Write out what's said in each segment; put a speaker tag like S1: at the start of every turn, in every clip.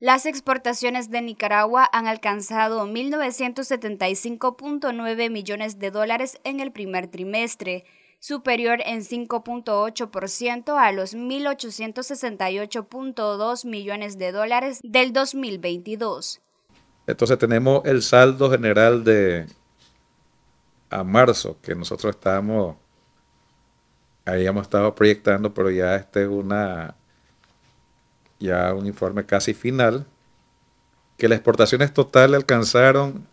S1: Las exportaciones de Nicaragua han alcanzado 1.975.9 millones de dólares en el primer trimestre, superior en 5.8% a los 1.868.2 millones de dólares del 2022.
S2: Entonces tenemos el saldo general de a marzo, que nosotros estábamos, habíamos estado proyectando, pero ya esta es una ya un informe casi final, que las exportaciones totales alcanzaron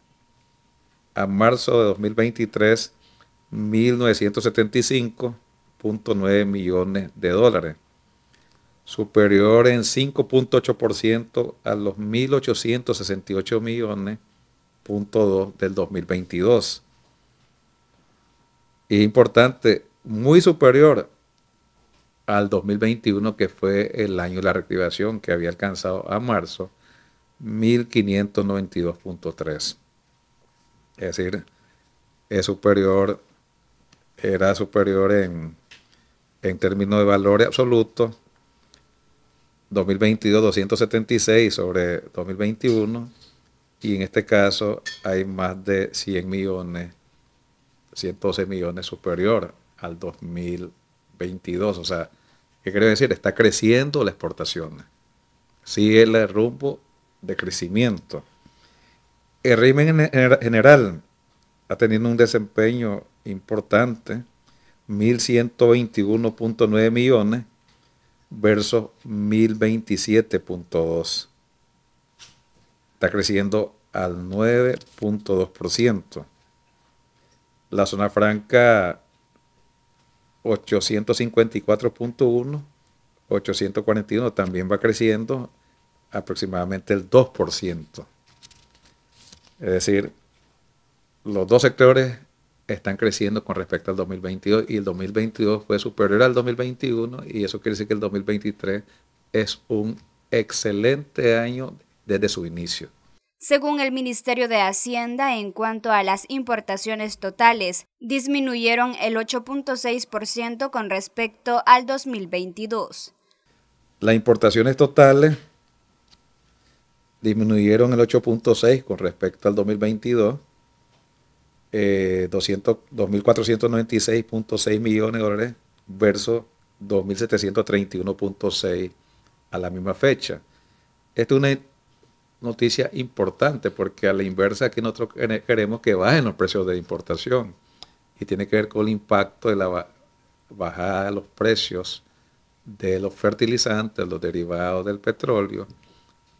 S2: a marzo de 2023 1.975.9 millones de dólares, superior en 5.8% a los 1.868 millones del 2022. Y e importante, muy superior al 2021, que fue el año de la reactivación que había alcanzado a marzo, 1592.3. Es decir, es superior, era superior en, términos de valores absolutos. 2022 276 sobre 2021 y en este caso hay más de 100 millones, 112 millones superior al 2021. 22. O sea, ¿qué quiere decir? Está creciendo la exportación. Sigue el rumbo de crecimiento. El régimen general ha tenido un desempeño importante, 1.121.9 millones versus 1.027.2. Está creciendo al 9.2%. La zona franca 854.1, 841 también va creciendo aproximadamente el 2%. Es decir, los dos sectores están creciendo con respecto al 2022 y el 2022 fue superior al 2021 y eso quiere decir que el 2023 es un excelente año desde su inicio
S1: según el Ministerio de Hacienda, en cuanto a las importaciones totales, disminuyeron el 8.6% con respecto al 2022.
S2: Las importaciones totales disminuyeron el 8.6% con respecto al 2022, 2.496.6 eh, millones de dólares versus 2.731.6 a la misma fecha. Esto es una noticia importante, porque a la inversa aquí nosotros queremos que bajen los precios de importación y tiene que ver con el impacto de la bajada de los precios de los fertilizantes, los derivados del petróleo,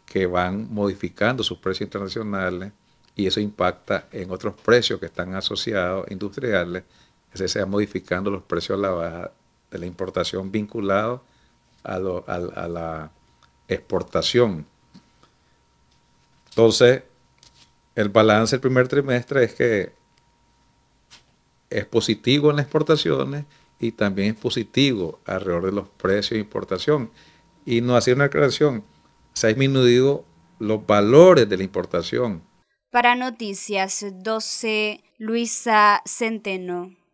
S2: que van modificando sus precios internacionales y eso impacta en otros precios que están asociados industriales, que se sea modificando los precios a la baja de la importación vinculado a la exportación entonces, el balance del primer trimestre es que es positivo en las exportaciones y también es positivo alrededor de los precios de importación. Y no ha sido una creación, se han disminuido los valores de la importación.
S1: Para Noticias 12, Luisa Centeno.